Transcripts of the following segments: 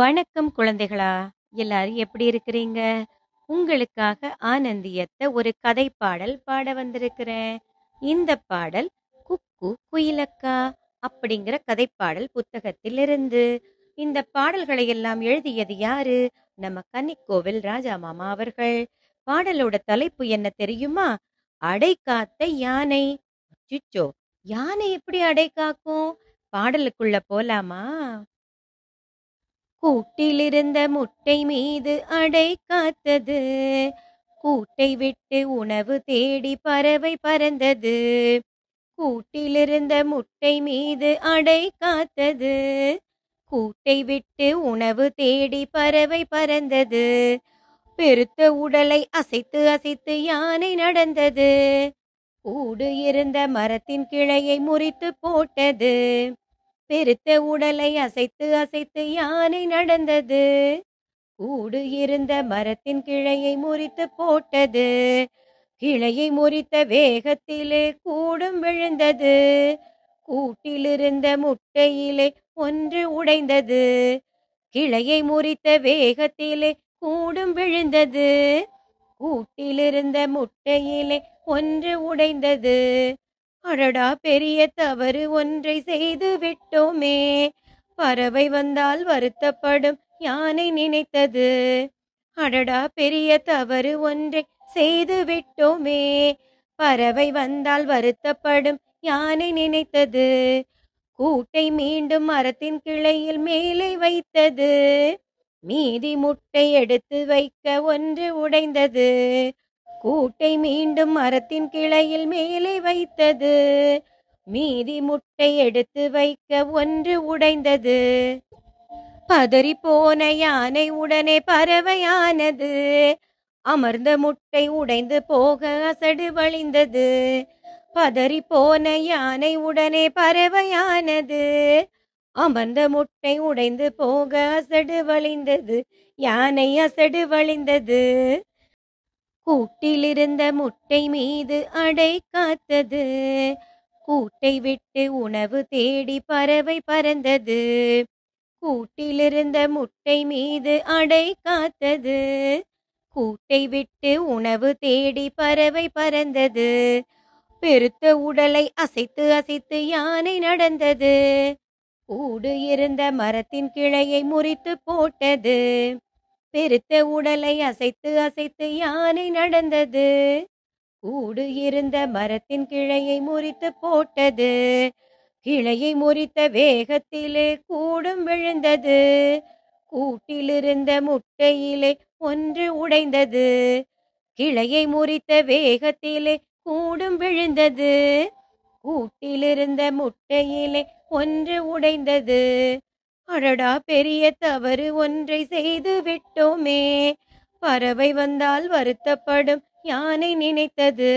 வணக்கம் குழந்தைகளா எல்லாரும் எப்படி இருக்கிறீங்க உங்களுக்காக ஆனந்தியத்தை ஒரு கதை பாடல் பாட வந்திருக்கிறேன் இந்த பாடல் குக்கு குயிலக்கா அப்படிங்கிற கதை பாடல் புத்தகத்திலிருந்து இந்த பாடல்களை எல்லாம் எழுதியது யாரு நம்ம கன்னிக்கோவில் ராஜா மாமா அவர்கள் பாடலோட தலைப்பு என்ன தெரியுமா அடை காத்த யானை சுச்சோ யானை எப்படி அடை காக்கும் பாடலுக்குள்ள போலாமா கூட்டிலிருந்த முட்டை மீது அடை காத்தது கூட்டை விட்டு உணவு தேடி பறவை பறந்தது கூட்டிலிருந்த முட்டை மீது அடை காத்தது கூட்டை விட்டு உணவு தேடி பறவை பறந்தது பெருத்த உடலை அசைத்து அசைத்து யானை நடந்தது கூடு இருந்த மரத்தின் கிளையை முறித்து போட்டது பெருத்த உடலை அசைத்து அசைத்து யானை நடந்தது கூடு இருந்த மரத்தின் கிளையை முறித்து போட்டது கிளையை முறித்த வேகத்திலே கூடும் விழுந்தது கூட்டிலிருந்த முட்டையிலே ஒன்று உடைந்தது கிளையை முறித்த வேகத்திலே கூடும் விழுந்தது கூட்டிலிருந்த முட்டையிலே ஒன்று உடைந்தது அடடா பெரிய தவறு ஒன்றை செய்து விட்டோமே பறவை வந்தால் வருத்தப்படும் யானை நினைத்தது அடடா பெரிய தவறு ஒன்றை செய்து விட்டோமே பறவை வந்தால் வருத்தப்படும் யானை நினைத்தது கூட்டை மீண்டும் மரத்தின் கிளையில் மேலே வைத்தது மீதி முட்டை எடுத்து வைக்க ஒன்று உடைந்தது கூட்டை மீண்டும் மரத்தின் கிளையில் மேலே வைத்தது மீதி முட்டை எடுத்து வைக்க ஒன்று உடைந்தது பதறி போன யானை உடனே பறவையானது அமர்ந்த முட்டை உடைந்து போக அசடு வழிந்தது பதறி போன யானை உடனே பறவையானது அமர்ந்த முட்டை உடைந்து போக அசடு வழிந்தது யானை அசடு வழிந்தது கூட்டிலிருந்த முட்டை மீது அடை காத்தது கூட்டை விட்டு உணவு தேடி பறவை பறந்தது கூட்டிலிருந்த முட்டை மீது அடை காத்தது கூட்டை விட்டு உணவு தேடி பறவை பறந்தது பெருத்த உடலை அசைத்து அசைத்து யானை நடந்தது கூடு இருந்த மரத்தின் கிளையை முறித்து போட்டது பெருத்த உடலை அசைத்து அசைத்து யானை நடந்தது கூடு இருந்த மரத்தின் கிளையை முறித்து போட்டது கிளையை முறித்த வேகத்திலே கூடும் விழுந்தது கூட்டிலிருந்த முட்டையிலே ஒன்று உடைந்தது கிளையை முறித்த வேகத்திலே கூடும் விழுந்தது கூட்டிலிருந்த முட்டையிலே ஒன்று உடைந்தது அடடா பெரிய தவறு ஒன்றை செய்து விட்டோமே பறவை வந்தால் வருத்தப்படும் யானை நினைத்தது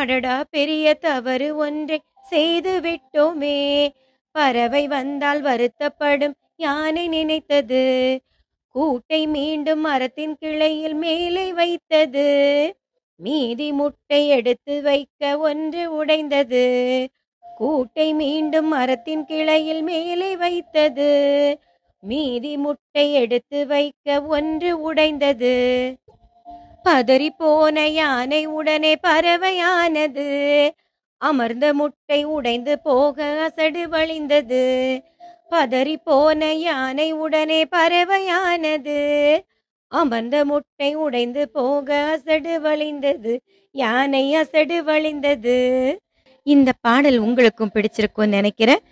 அடடா பெரிய தவறு ஒன்றை செய்து விட்டோமே பறவை வந்தால் வருத்தப்படும் யானை நினைத்தது கூட்டை மீண்டும் மரத்தின் கிளையில் மேலே வைத்தது மீதி முட்டை எடுத்து வைக்க ஒன்று உடைந்தது கூட்டை மீண்டும் மரத்தின் கிளையில் மேலே வைத்தது மீதி முட்டை எடுத்து வைக்க ஒன்று உடைந்தது பதறி போன யானை உடனே பறவையானது அமர்ந்த முட்டை உடைந்து போக அசடு வழிந்தது பதறி போன யானை உடனே பறவையானது அமர்ந்த முட்டை உடைந்து போக அசடு வழிந்தது யானை அசடு வழிந்தது இந்த பாடல் உங்களுக்கும் பிடிச்சிருக்கும் நினைக்கிறேன்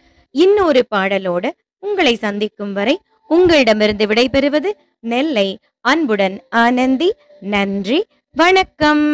இன்னொரு பாடலோட உங்களை சந்திக்கும் வரை உங்களிடமிருந்து விடைபெறுவது நெல்லை அன்புடன் ஆனந்தி நன்றி வணக்கம்